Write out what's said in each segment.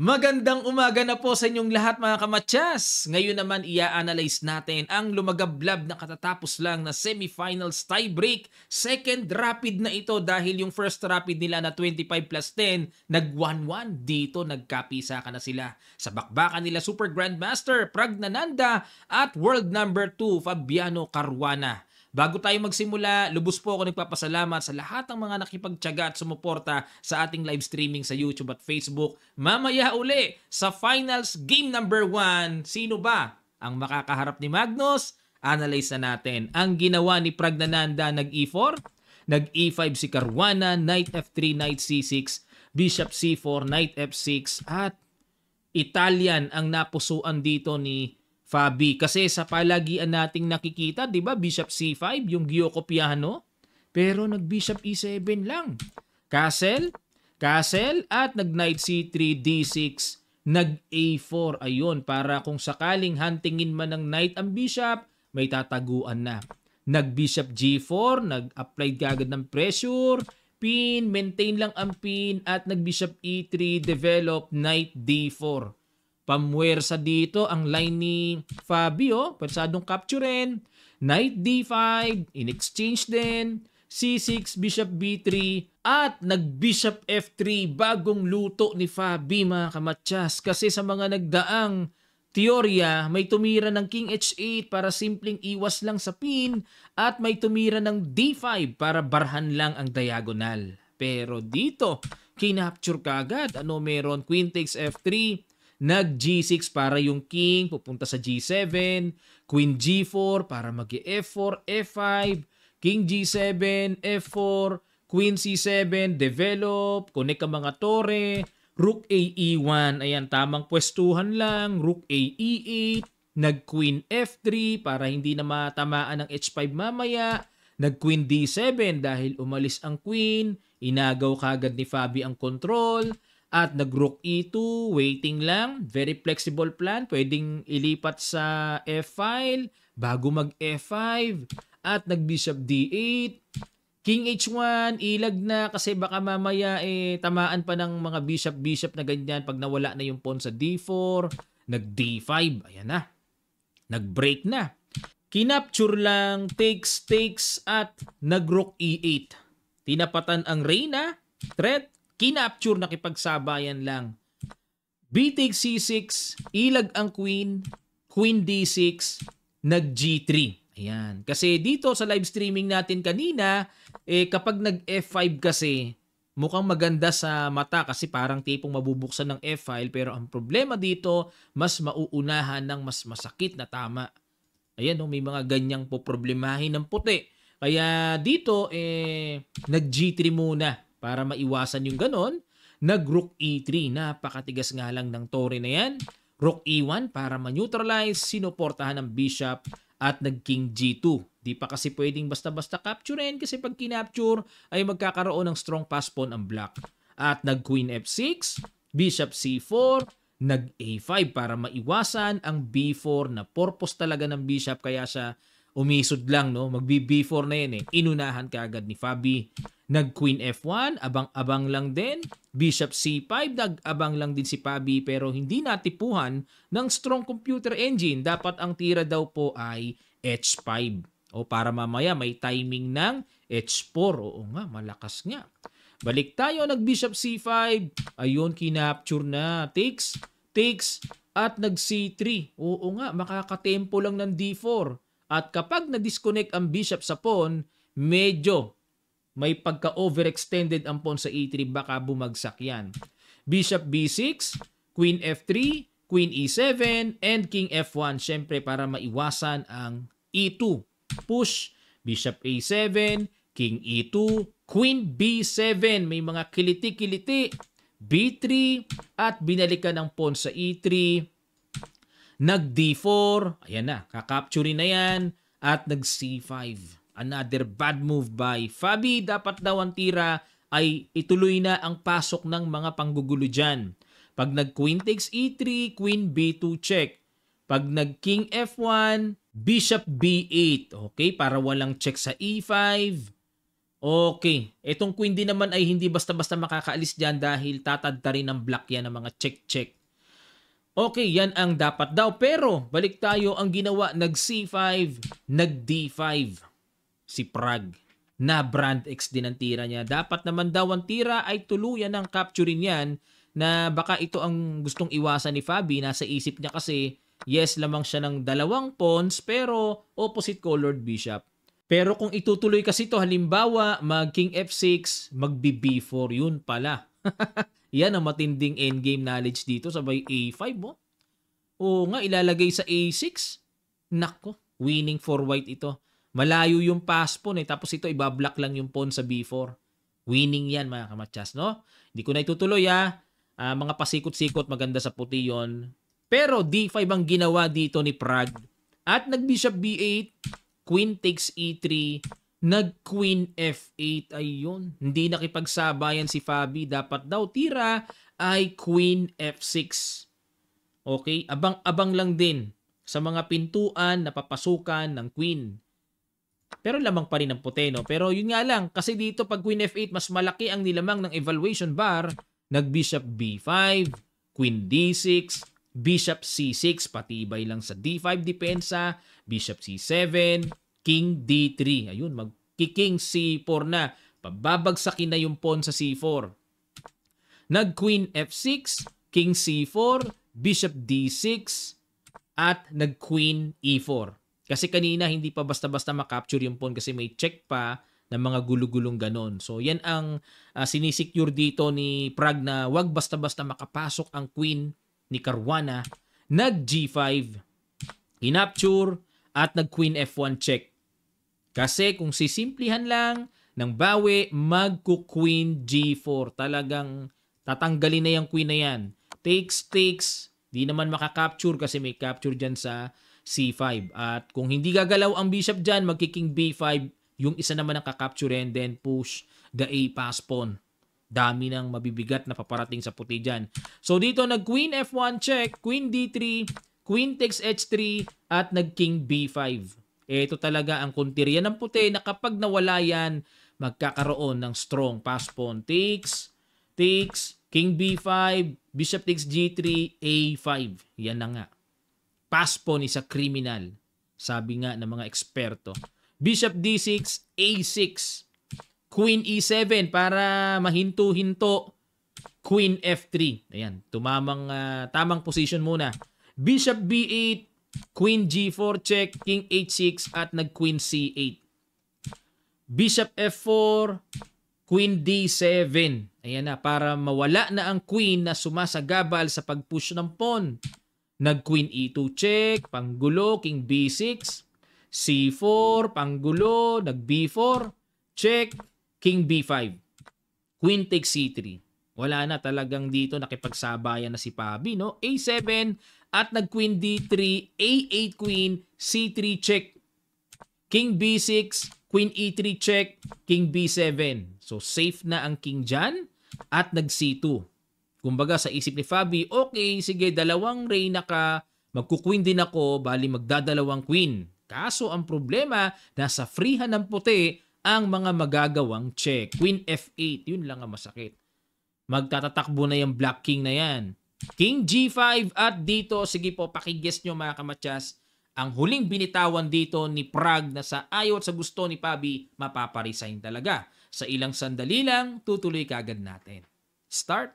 Magandang umaga na po sa inyong lahat mga kamatsas! Ngayon naman i-analyze natin ang lumagablab na katatapos lang na semifinals tiebreak. Second rapid na ito dahil yung first rapid nila na 25 plus 10 nag 1-1. Dito nagkapisa ka na sila. Sa bakbakan nila Super Grandmaster Pragnananda at World Number 2 Fabiano Caruana. Bago tayo magsimula, lubos po ako nagpapasalamat sa lahat ng mga nakipagtyaga at sumuporta sa ating live streaming sa YouTube at Facebook. Mamaya uli sa finals game number 1, sino ba ang makakaharap ni Magnus? Analyze na natin. Ang ginawa ni Pragnananda nag-E4, nag-E5 si Caruana, knight F3, knight C6, bishop C4, knight F6 at Italian ang napusuan dito ni Fabi. Kasi sa palagian nating nakikita, di ba, Bishop C5, yung Gioco Piano, pero nag-Bishop E7 lang. Castle, Castle, at nag-Knight C3, D6, nag-A4. Ayun, para kung sakaling huntingin man ng Knight ang Bishop, may tataguan na. Nag-Bishop G4, nag-applied kagad ng pressure, pin, maintain lang ang pin, at nag-Bishop E3, develop Knight D4. Pamwersa dito ang line ni Fabio. Pwersadong capturein. Knight D5. In exchange din. C6, Bishop B3. At nag-Bishop F3. Bagong luto ni Fabi mga kamatsas. Kasi sa mga nagdaang teorya, may tumira ng King H8 para simpleng iwas lang sa pin at may tumira ng D5 para barhan lang ang diagonal. Pero dito, kinapture ka agad. Ano meron? Queen takes F3, nag G6 para yung king pupunta sa G7, queen G4 para mag F4, F5, king G7, F4, queen C7, develop, connect ang mga tore, rook A E1, ayan tamang pwestuhan lang, rook A E8, nag queen F3 para hindi na matamaan ng H5 mamaya, nag queen D7 dahil umalis ang queen, inagaw kagad ni Fabi ang control, at nag-rook e2, waiting lang. Very flexible plan. Pwedeng ilipat sa f-file bago mag-f5. At nag-bishop d8. King h1, ilag na kasi baka mamaya eh, tamaan pa ng mga bishop-bishop na ganyan pag nawala na yung pawn sa d4. Nag d5, ayan na. Nag-break na. Kinapture lang, takes, takes, at nag-rook e8. Tinapatan ang reyna, threat, kinapture nakipagsabayan lang. B-take C6, ilag ang queen, queen D6, nag G3. Ayan. Kasi dito sa live streaming natin kanina, eh, kapag nag F5 kasi, mukhang maganda sa mata kasi parang tipong mabubuksan ng F-file pero ang problema dito, mas mauunahan ng mas masakit na tama. Ayan, no, may mga ganyang po problemahin ng puti. Kaya dito, eh, nag G3 muna. Para maiwasan yung ganon, nag-rook e3. Napakatigas nga lang ng tore na yan. Rook e1 para ma-neutralize, sinuportahan ng bishop at nag-king g2. Di pa kasi pwedeng basta-basta capturein kasi pag kinapture ay magkakaroon ng strong pass pawn ang black. At nag-queen f6, bishop c4, nag a5 para maiwasan ang b4 na purpose talaga ng bishop kaya siya umisod lang no magbi B4 na yan eh inunahan kaagad ni Fabi nag queen F1 abang-abang lang din bishop C5 nag-abang lang din si Fabi pero hindi natipuhan ng strong computer engine dapat ang tira daw po ay H5 o para mamaya may timing ng H4 oo nga malakas nga balik tayo nag bishop C5 ayun kinapture na takes takes at nag C3 oo nga makakatempo lang ng D4 at kapag na-disconnect ang bishop sa pawn, medyo may pagka-overextended ang pawn sa e3, baka bumagsak yan. Bishop b6, queen f3, queen e7, and king f1, syempre para maiwasan ang e2. Push, bishop a7, king e2, queen b7, may mga kiliti-kiliti, b3, at binalikan ng pawn sa e3, nag D4, ayan na, kakapture na yan, at nag C5. Another bad move by Fabi, dapat daw ang tira ay ituloy na ang pasok ng mga panggugulo dyan. Pag nag e Queen takes E3, Queen B2 check. Pag nag King F1, Bishop B8, okay, para walang check sa E5. Okay, itong queen din naman ay hindi basta-basta makakaalis dyan dahil tatadta rin ng black yan ng mga check-check Okay, yan ang dapat daw. Pero balik tayo ang ginawa. Nag C5, nag D5 si Prague na brand X din ang tira niya. Dapat naman daw ang tira ay tuluyan ng capture niyan na baka ito ang gustong iwasan ni Fabi. Nasa isip niya kasi yes lamang siya ng dalawang pawns pero opposite colored bishop. Pero kung itutuloy kasi ito halimbawa mag king f6, magbi b4 yun pala. Yan ang matinding endgame knowledge dito. Sabay A5 mo. Oh. Oo nga, ilalagay sa A6. Nako, winning for white ito. Malayo yung pass pawn eh. Tapos ito, ibablock lang yung pawn sa B4. Winning yan mga kamatsas, no? Hindi ko na itutuloy ha. Uh, ah, mga pasikot-sikot, maganda sa puti yon. Pero D5 ang ginawa dito ni Prague. At nag-bishop B8, queen takes E3, nag-queen f8 ayun. Hindi nakipagsabayan si Fabi. Dapat daw tira ay queen f6. Okay? Abang-abang lang din sa mga pintuan na papasukan ng queen. Pero lamang pa rin ang puti, no? Pero yun nga lang, kasi dito pag queen f8, mas malaki ang nilamang ng evaluation bar. Nag-bishop b5, queen d6, bishop c6, patibay lang sa d5 depensa, bishop c7, King D3. Ayun, magkiking C4 na. Pababagsakin na yung pawn sa C4. Nag-Queen F6, King C4, Bishop D6, at nag-Queen E4. Kasi kanina hindi pa basta-basta makapture yung pawn kasi may check pa ng mga gulugulong ganon. So yan ang uh, sinisecure dito ni Prag na wag basta-basta makapasok ang queen ni Caruana. Nag G5, kinapture, at nag queen F1 check. Kasi kung sisimplihan lang ng bawi, magko-queen g4. Talagang tatanggalin na yung queen na yan. Takes, takes. Di naman makakapture kasi may capture dyan sa c5. At kung hindi gagalaw ang bishop dyan, magkiking b5. Yung isa naman ang kakapture and then push the a pass pawn. Dami ng mabibigat na paparating sa puti dyan. So dito nag queen f1 check, queen d3, queen takes h3 at nag king b5 ito talaga ang kuntirya ng puti na kapag nawala yan, magkakaroon ng strong pass pawn. Takes, takes, king b5, bishop takes g3, a5. Yan na nga. Pass pawn is a criminal, sabi nga ng mga eksperto. Bishop d6, a6, queen e7 para mahinto-hinto queen f3. Ayan, tumamang uh, tamang position muna. Bishop b8, Queen G4 check, King H6 at nag-Queen C8. Bishop F4, Queen D7. Ayan na, para mawala na ang Queen na sumasagabal sa pagpush ng pawn. Nag-Queen E2 check, panggulo, King B6, C4, panggulo, nag-B4, check, King B5. Queen takes C3. Wala na talagang dito nakipagsabayan na si Pabi, no? A7 at nag-queen D3, A8 queen, C3 check, king B6, queen E3 check, king B7. So safe na ang king diyan at nag C2. Kumbaga sa isip ni Fabi, okay, sige, dalawang reyna ka, magkukween din ako, bali magdadalawang queen. Kaso ang problema, nasa freehan ng puti ang mga magagawang check. Queen F8, yun lang ang masakit. Magtatatakbo na yung Black King na yan. King G5 at dito, sige po, pakiguess nyo mga kamatsas, ang huling binitawan dito ni Prague na sa ayot sa gusto ni Pabi, mapaparesign talaga. Sa ilang sandali lang, tutuloy kagad natin. Start!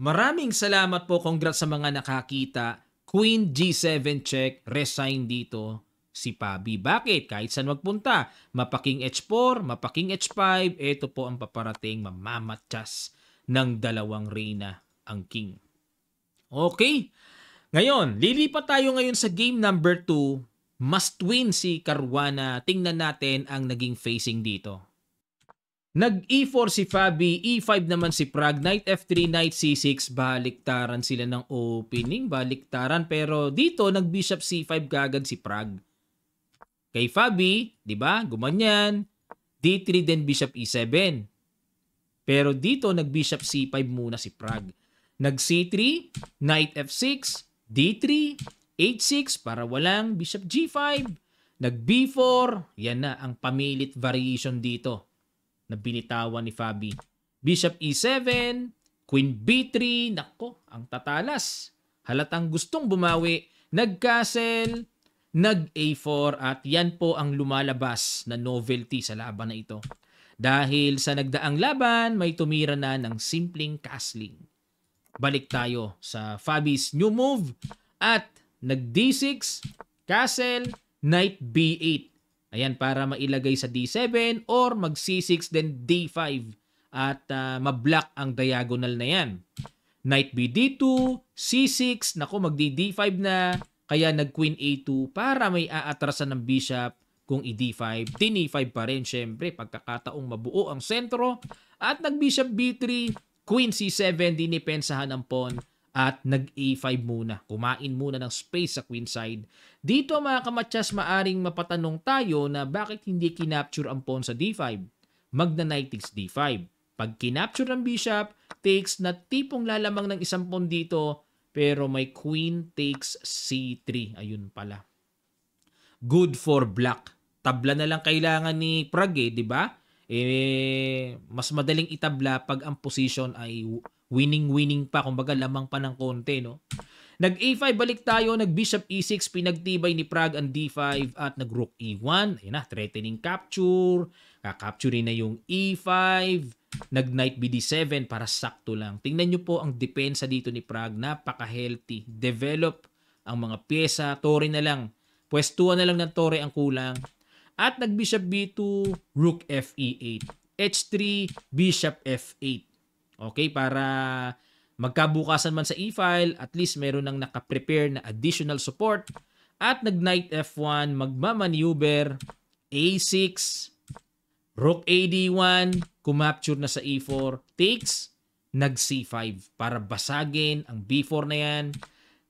Maraming salamat po. Congrats sa mga nakakita. Queen G7 check, resign dito si Pabi. Bakit? Kahit saan magpunta, mapaking H4, mapaking H5, ito po ang paparating mamamatyas ng dalawang reyna ang king. Okay. Ngayon, lilipat tayo ngayon sa game number 2. Must win si Caruana. Tingnan natin ang naging facing dito. Nag E4 si Fabi, E5 naman si Prag, Knight F3, Knight C6, baliktaran sila ng opening, baliktaran. Pero dito, nag Bishop C5 gagad si Prag. Kay Fabi, di ba? Gumanyan. D3 then bishop E7. Pero dito nag bishop C5 muna si Prag. Nag C3, knight F6, D3, H6 para walang bishop G5. Nag B4, yan na ang pamilit variation dito na binitawan ni Fabi. Bishop E7, Queen B3, nako, ang tatalas. Halatang gustong bumawi, nag-castle, nag-A4 at yan po ang lumalabas na novelty sa laban na ito. Dahil sa nagdaang laban, may tumira na ng simpleng castling. Balik tayo sa Fabi's new move at nag D6, castle, knight B8. Ayan, para mailagay sa D7 or mag C6 then D5 at uh, mablock ang diagonal na yan. Knight B D2, C6, nako mag D5 na, kaya nag-queen a2 para may aatrasan ng bishop kung i-d5. Din e5 pa rin syempre pagkakataong mabuo ang sentro. At nag-bishop b3, queen c7, dinipensahan ang pawn at nag-a5 muna. Kumain muna ng space sa queen side. Dito mga kamatsas, maaring mapatanong tayo na bakit hindi kinapture ang pawn sa d5? Magna knight takes d5. Pag kinapture ng bishop, takes na tipong lalamang ng isang pawn dito, pero may queen takes c3. Ayun pala. Good for black. Tabla na lang kailangan ni Prague, eh, di ba? Eh, mas madaling itabla pag ang position ay winning-winning pa. Kumbaga, lamang pa ng konti, no? Nag A5 balik tayo, nag Bishop E6, pinagtibay ni Prague ang D5 at nag Rook E1. Ayun na, threatening capture. Kakapture na yung E5, nag-knight BD7 para sakto lang. Tingnan nyo po ang depensa dito ni Prague, napaka-healthy. Develop ang mga pyesa, tore na lang. Pwestuhan na lang ng tore ang kulang. At nag-bishop B2, rook FE8. H3, bishop F8. Okay, para magkabukasan man sa e-file, at least meron ng nakaprepare na additional support. At nag-knight F1, magmamaneuver, A6, Rook AD1, kumapture na sa E4, takes, nag C5 para basagin ang B4 na yan.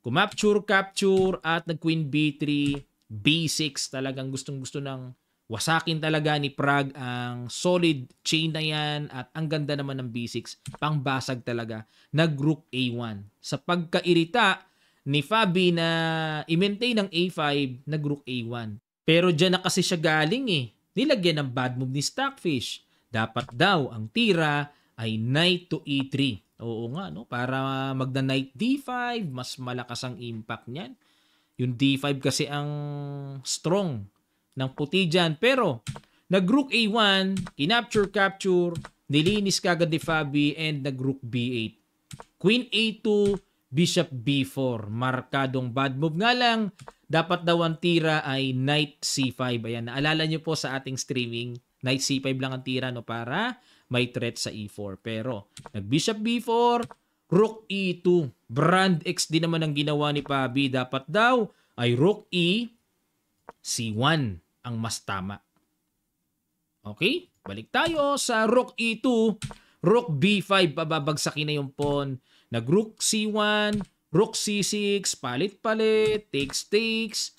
Kumapture, capture at nag Queen B3, B6 talagang gustong gusto ng wasakin talaga ni Prague ang solid chain na yan at ang ganda naman ng B6, pangbasag talaga, nag-rook A1. Sa pagkairita ni Fabi na i-maintain ang A5, nag-rook A1. Pero dyan na kasi siya galing eh nilagyan ng bad move ni Stockfish. Dapat daw ang tira ay knight to e3. Oo nga, no? Para magna knight d5, mas malakas ang impact niyan. Yung d5 kasi ang strong ng puti dyan. Pero, nag-rook a1, kinapture-capture, nilinis kagad ni Fabi, and nag-rook b8. Queen a2, Bishop B4. Markadong bad move nga lang. Dapat daw ang tira ay Knight C5. Ayan, naalala nyo po sa ating streaming, Knight C5 lang ang tira no, para may threat sa E4. Pero, nag-Bishop B4, Rook E2. Brand X din naman ang ginawa ni Pabi. Dapat daw ay Rook E, C1 ang mas tama. Okay? Balik tayo sa Rook E2, Rook B5. pababagsakin na yung pawn Nag rook c1, rook c6, palit-palit, takes-takes,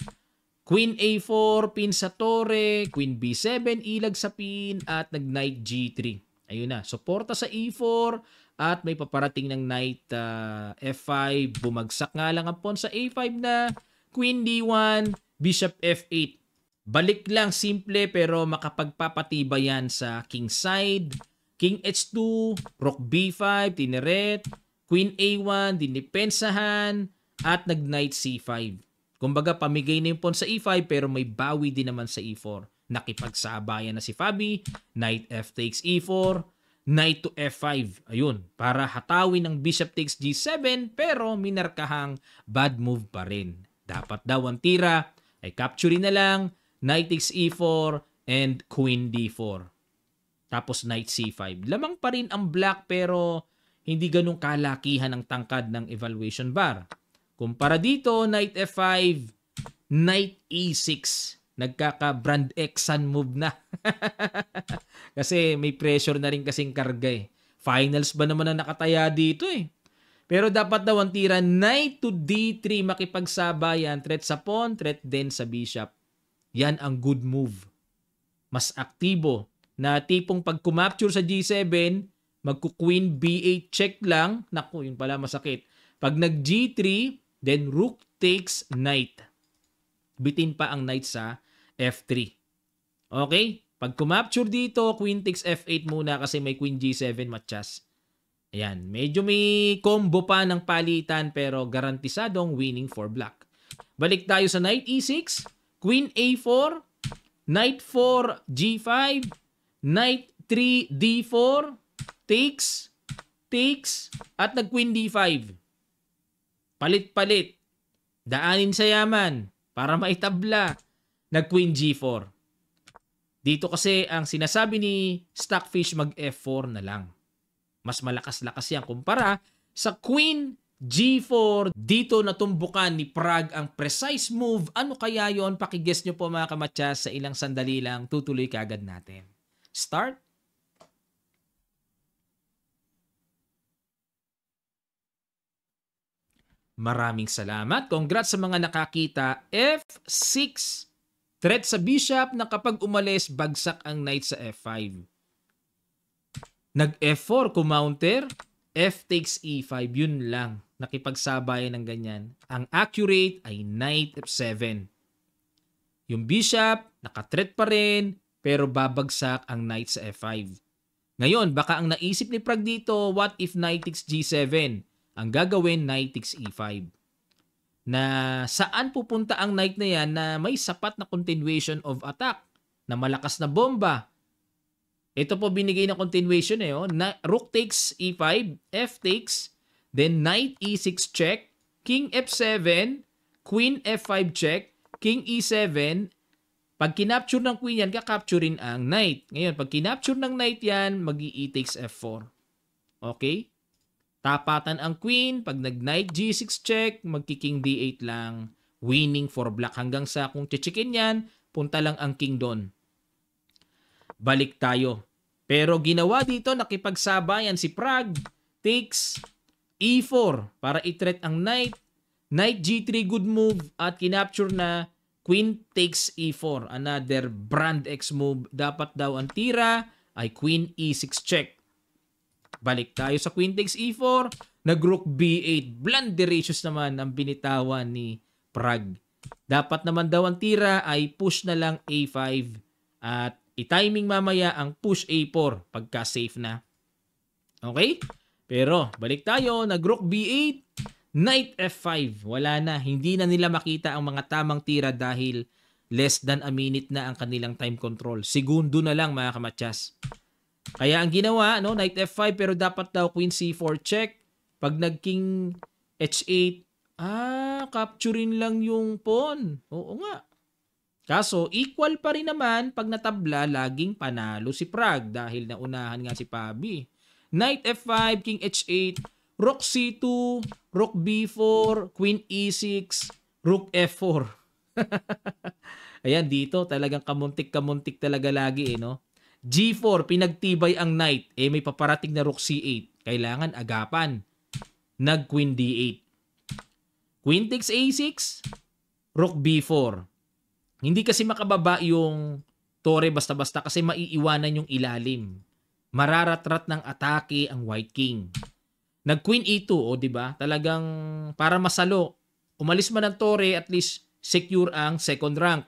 queen a4, pin sa tore, queen b7, ilag sa pin, at nag knight g3. Ayun na, suporta sa e4, at may paparating ng knight uh, ah, f5, bumagsak nga lang ang pawn sa a5 na, queen d1, bishop f8. Balik lang simple pero makapagpapatibay yan sa king side, king h2, rook b5, tineret, Queen A1, dinipensahan, at nag-knight C5. Kumbaga, pamigay na yung pawn sa E5 pero may bawi din naman sa E4. Nakipagsabayan na si Fabi, knight F takes E4, knight to F5. Ayun, para hatawin ng bishop takes G7 pero minarkahang bad move pa rin. Dapat daw ang tira ay capture na lang, knight takes E4 and queen D4. Tapos knight C5. Lamang pa rin ang black pero hindi ganun kalakihan ang tangkad ng evaluation bar. Kumpara dito, knight F5, knight e 6 Nagkaka-brand X sun move na. kasi may pressure na rin kasing karga eh. Finals ba naman ang nakataya dito eh. Pero dapat daw ang tira knight to d3 makipagsabayan. Threat sa pawn, threat din sa bishop. Yan ang good move. Mas aktibo na tipong pag kumapture sa g7, Magku-queen b8 check lang. Naku, yun pala masakit. Pag nag g3, then rook takes knight. Bitin pa ang knight sa f3. Okay? Pag kumapture dito, queen takes f8 muna kasi may queen g7 matchas. Ayan, medyo may combo pa ng palitan pero garantisadong winning for black. Balik tayo sa knight e6, queen a4, knight 4 g5, knight 3 d4, takes, takes, at nag-queen d5. Palit-palit. Daanin sa yaman para maitabla. Nag-queen g4. Dito kasi ang sinasabi ni Stockfish mag f4 na lang. Mas malakas-lakas yan kumpara sa queen G4, dito natumbukan ni Prague ang precise move. Ano kaya yon? Pakiguess nyo po mga kamatsas sa ilang sandali lang. Tutuloy kagad natin. Start Maraming salamat. Congrats sa mga nakakita. F6. Threat sa bishop na kapag umalis, bagsak ang knight sa F5. Nag F4, kumounter. F takes E5, yun lang. Nakipagsabayan ng ganyan. Ang accurate ay knight F7. Yung bishop, nakatreat pa rin, pero babagsak ang knight sa F5. Ngayon, baka ang naisip ni Prag dito, what if knight takes G7? ang gagawin knight takes e5 na saan pupunta ang knight na yan na may sapat na continuation of attack na malakas na bomba ito po binigay na continuation eh oh. na rook takes e5 f takes then knight e6 check king f7 queen f5 check king e7 pag kinapture ng queen yan, kakapture rin ang knight. Ngayon, pag kinapture ng knight yan, mag e takes f4. Okay? Tapatan ang queen, pag nag knight g6 check, magki-king d8 lang, winning for black hanggang sa kung chichikin yan, punta lang ang king doon. Balik tayo. Pero ginawa dito, nakipagsabayan si Prague, takes e4 para i-threat ang knight. Knight g3 good move at kinapture na queen takes e4. Another brand X move. Dapat daw ang tira ay queen e6 check. Balik tayo sa queen takes e4, nagrook b8. Blunderatious naman ang binitawan ni prag Dapat naman daw ang tira ay push na lang a5 at i-timing mamaya ang push a4 pagka safe na. Okay? Pero balik tayo, nagrook b8, knight f5. Wala na, hindi na nila makita ang mga tamang tira dahil less than a minute na ang kanilang time control. Segundo na lang mga kamatsas. Kaya ang ginawa, no, knight f5 pero dapat daw queen c4 check. Pag nag-king h8, ah, capturein lang yung pawn. Oo nga. Kaso, equal pa rin naman pag natabla, laging panalo si Prague dahil naunahan nga si Pabi. Knight f5, king h8, rook c2, rook b4, queen e6, rook f4. Ayan, dito talagang kamuntik-kamuntik talaga lagi eh, no? G4, pinagtibay ang knight. Eh, may paparating na rook C8. Kailangan agapan. Nag-queen D8. Queen takes A6, rook B4. Hindi kasi makababa yung tore basta-basta kasi maiiwanan yung ilalim. Mararatrat ng atake ang white king. Nag-queen E2, o oh, di ba? Talagang para masalo. Umalis man ng tore, at least secure ang second rank.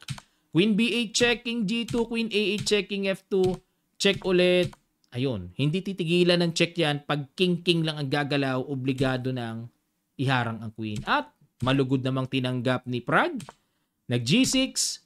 Queen B8 checking G2, Queen A8 checking F2, Check ulit. Ayun, hindi titigilan ng check yan. Pag king-king lang ang gagalaw, obligado nang iharang ang queen. At malugod namang tinanggap ni Prague. Nag G6,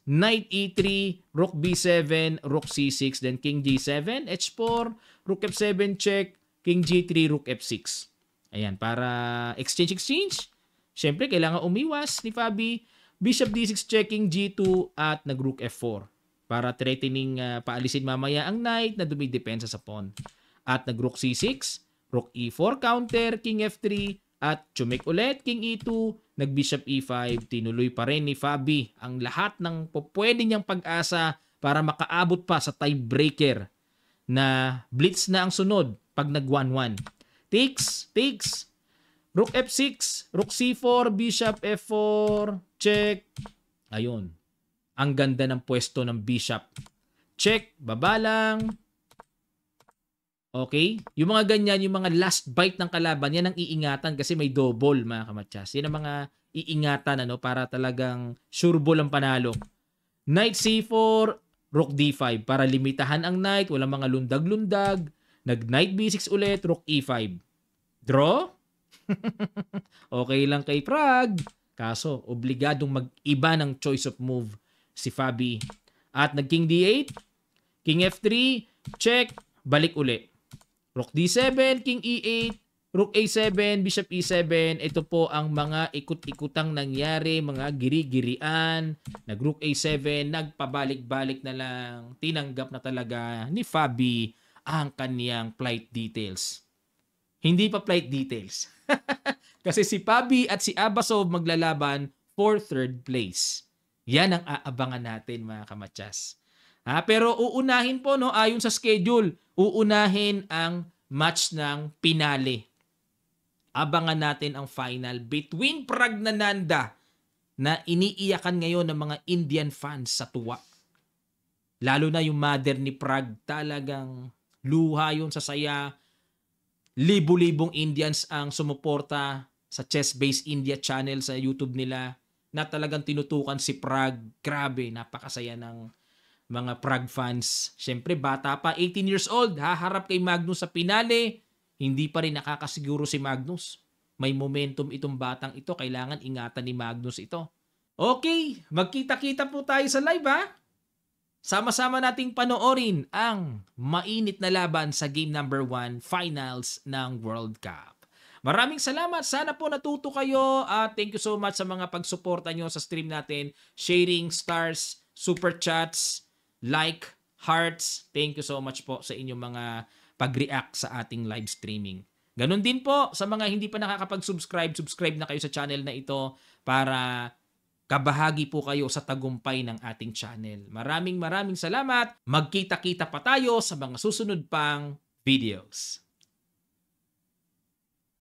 knight E3, rook B7, rook C6, then king G7, H4, rook F7 check, king G3, rook F6. Ayan, para exchange-exchange. Siyempre, kailangan umiwas ni Fabi. Bishop D6 checking G2 at nag-rook F4 para threatening uh, paalisin mamaya ang knight na dumidepensa sa pawn. At nag-rook c6, rook e4 counter, king f3, at chumik ulit, king e2, nag-bishop e5, tinuloy pa rin ni Fabi ang lahat ng pwede niyang pag-asa para makaabot pa sa tiebreaker na blitz na ang sunod pag nag 1-1. Takes, takes. Rook f6, rook c4, bishop f4, check. Ayun ang ganda ng pwesto ng bishop. Check, baba lang. Okay? Yung mga ganyan, yung mga last bite ng kalaban, yan ang iingatan kasi may double mga kamatsas. Yan ang mga iingatan ano, para talagang sure ang panalo. Knight C4, Rook D5 para limitahan ang knight, walang mga lundag-lundag. Nag knight B6 ulit, Rook E5. Draw? okay lang kay Prague. Kaso, obligadong mag-iba ng choice of move si Fabi. At nag-king d8, king f3, check, balik uli. Rook d7, king e8, rook a7, bishop e7. Ito po ang mga ikot-ikutang nangyari, mga giri-girian. Nag rook a7, nagpabalik-balik na lang. Tinanggap na talaga ni Fabi ang kaniyang flight details. Hindi pa flight details. Kasi si Fabi at si Abasov maglalaban for third place. Yan ang aabangan natin mga kamatsas. Ha? Pero uunahin po no ayon sa schedule, uunahin ang match ng pinale. Abangan natin ang final between Pragnananda na iniiyakan ngayon ng mga Indian fans sa tuwa. Lalo na yung mother ni Prag, talagang luha yon sa saya. Libo-libong Indians ang sumuporta sa Chess Base India channel sa YouTube nila na talagang tinutukan si Prague. Grabe, napakasaya ng mga Prague fans. Siyempre, bata pa, 18 years old, haharap kay Magnus sa pinale. Hindi pa rin nakakasiguro si Magnus. May momentum itong batang ito. Kailangan ingatan ni Magnus ito. Okay, magkita-kita po tayo sa live ha. Sama-sama nating panoorin ang mainit na laban sa game number 1 finals ng World Cup. Maraming salamat. Sana po natuto kayo. Uh, thank you so much sa mga pagsuporta nyo sa stream natin. Sharing, stars, super chats, like, hearts. Thank you so much po sa inyong mga pag-react sa ating live streaming. Ganon din po sa mga hindi pa nakakapag-subscribe, subscribe na kayo sa channel na ito para kabahagi po kayo sa tagumpay ng ating channel. Maraming maraming salamat. Magkita-kita pa tayo sa mga susunod pang videos.